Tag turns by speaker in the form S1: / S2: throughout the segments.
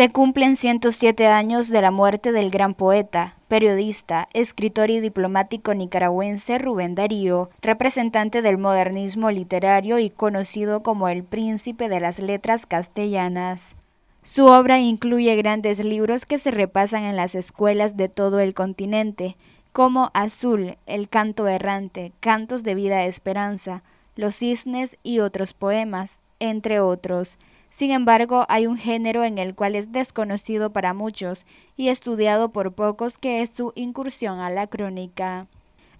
S1: Se cumplen 107 años de la muerte del gran poeta, periodista, escritor y diplomático nicaragüense Rubén Darío, representante del modernismo literario y conocido como el príncipe de las letras castellanas. Su obra incluye grandes libros que se repasan en las escuelas de todo el continente, como Azul, El canto errante, Cantos de vida e esperanza, Los cisnes y otros poemas, entre otros. Sin embargo, hay un género en el cual es desconocido para muchos y estudiado por pocos que es su incursión a la crónica.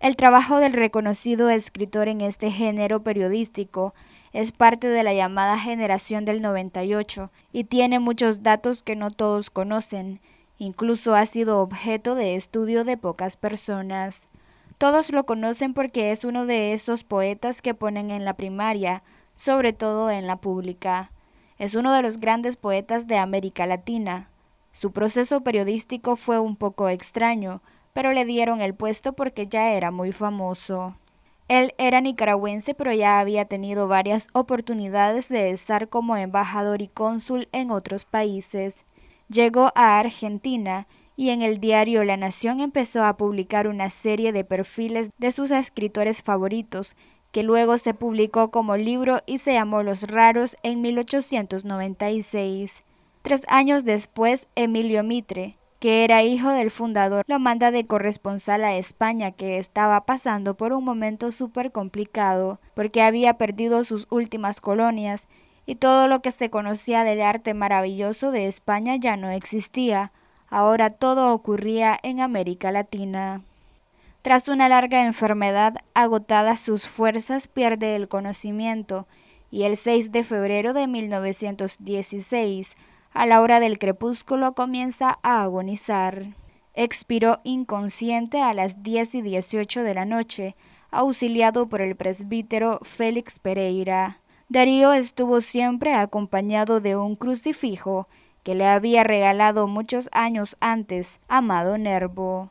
S1: El trabajo del reconocido escritor en este género periodístico es parte de la llamada generación del 98 y tiene muchos datos que no todos conocen, incluso ha sido objeto de estudio de pocas personas. Todos lo conocen porque es uno de esos poetas que ponen en la primaria, sobre todo en la pública es uno de los grandes poetas de América Latina. Su proceso periodístico fue un poco extraño, pero le dieron el puesto porque ya era muy famoso. Él era nicaragüense, pero ya había tenido varias oportunidades de estar como embajador y cónsul en otros países. Llegó a Argentina y en el diario La Nación empezó a publicar una serie de perfiles de sus escritores favoritos que luego se publicó como libro y se llamó Los Raros en 1896. Tres años después, Emilio Mitre, que era hijo del fundador, lo manda de corresponsal a España, que estaba pasando por un momento súper complicado, porque había perdido sus últimas colonias y todo lo que se conocía del arte maravilloso de España ya no existía. Ahora todo ocurría en América Latina. Tras una larga enfermedad, agotadas sus fuerzas, pierde el conocimiento y el 6 de febrero de 1916, a la hora del crepúsculo, comienza a agonizar. Expiró inconsciente a las 10 y 18 de la noche, auxiliado por el presbítero Félix Pereira. Darío estuvo siempre acompañado de un crucifijo que le había regalado muchos años antes Amado Nervo.